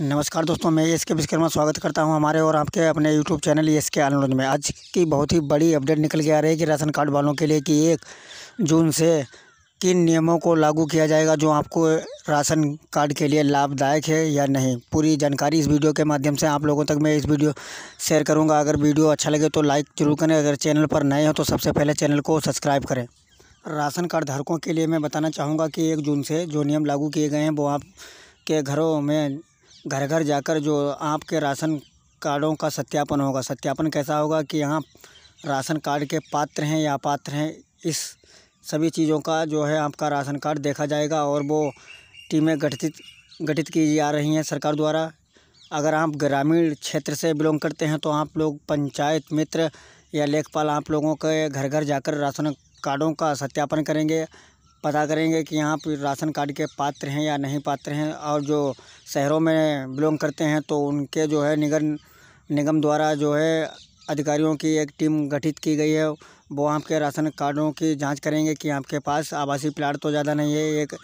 नमस्कार दोस्तों मैं एस के विश्वकर्मा स्वागत करता हूं हमारे और आपके अपने यूट्यूब चैनल एस के आनंद में आज की बहुत ही बड़ी अपडेट निकल के आ रही है कि राशन कार्ड वालों के लिए कि एक जून से किन नियमों को लागू किया जाएगा जो आपको राशन कार्ड के लिए लाभदायक है या नहीं पूरी जानकारी इस वीडियो के माध्यम से आप लोगों तक मैं इस वीडियो शेयर करूँगा अगर वीडियो अच्छा लगे तो लाइक जरूर करें अगर चैनल पर नए हो तो सबसे पहले चैनल को सब्सक्राइब करें राशन कार्ड धारकों के लिए मैं बताना चाहूँगा कि एक जून से जो नियम लागू किए गए हैं वो आप के घरों में घर घर जाकर जो आपके राशन कार्डों का सत्यापन होगा सत्यापन कैसा होगा कि यहाँ राशन कार्ड के पात्र हैं या अपात्र हैं इस सभी चीज़ों का जो है आपका राशन कार्ड देखा जाएगा और वो टीमें गठित गठित की जा रही हैं सरकार द्वारा अगर आप ग्रामीण क्षेत्र से बिलोंग करते हैं तो आप लोग पंचायत मित्र या लेखपाल आप लोगों के घर घर जाकर राशन कार्डों का सत्यापन करेंगे पता करेंगे कि यहाँ पर राशन कार्ड के पात्र हैं या नहीं पात्र हैं और जो शहरों में बिलोंग करते हैं तो उनके जो है निगम निगम द्वारा जो है अधिकारियों की एक टीम गठित की गई है वो आपके राशन कार्डों की जांच करेंगे कि आपके पास आवासीय प्लाट तो ज़्यादा नहीं है एक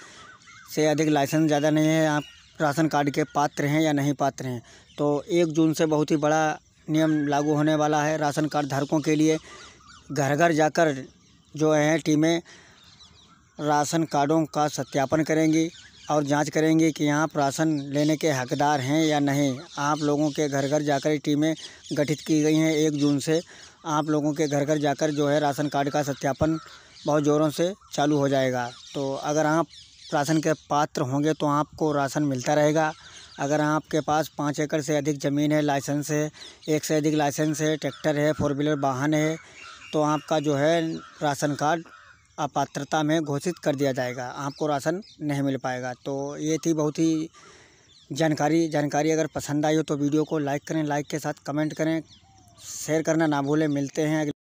से अधिक लाइसेंस ज़्यादा नहीं है आप राशन कार्ड के पात्र हैं या नहीं पात्र हैं तो एक जून से बहुत ही बड़ा नियम लागू होने वाला है राशन कार्ड धारकों के लिए घर घर जाकर जो है टीमें राशन कार्डों का सत्यापन करेंगे और जांच करेंगे कि आप राशन लेने के हकदार हैं या नहीं आप लोगों के घर घर जाकर टीमें गठित की गई हैं एक जून से आप लोगों के घर घर जाकर जो है राशन कार्ड का सत्यापन बहुत ज़ोरों से चालू हो जाएगा तो अगर आप राशन के पात्र होंगे तो आपको राशन मिलता रहेगा अगर आपके पास पाँच एकड़ से अधिक ज़मीन है लाइसेंस है एक से अधिक लाइसेंस है ट्रैक्टर है फोर व्हीलर वाहन है तो आपका जो है राशन कार्ड अपात्रता में घोषित कर दिया जाएगा आपको राशन नहीं मिल पाएगा तो ये थी बहुत ही जानकारी जानकारी अगर पसंद आई हो तो वीडियो को लाइक करें लाइक के साथ कमेंट करें शेयर करना ना भूलें मिलते हैं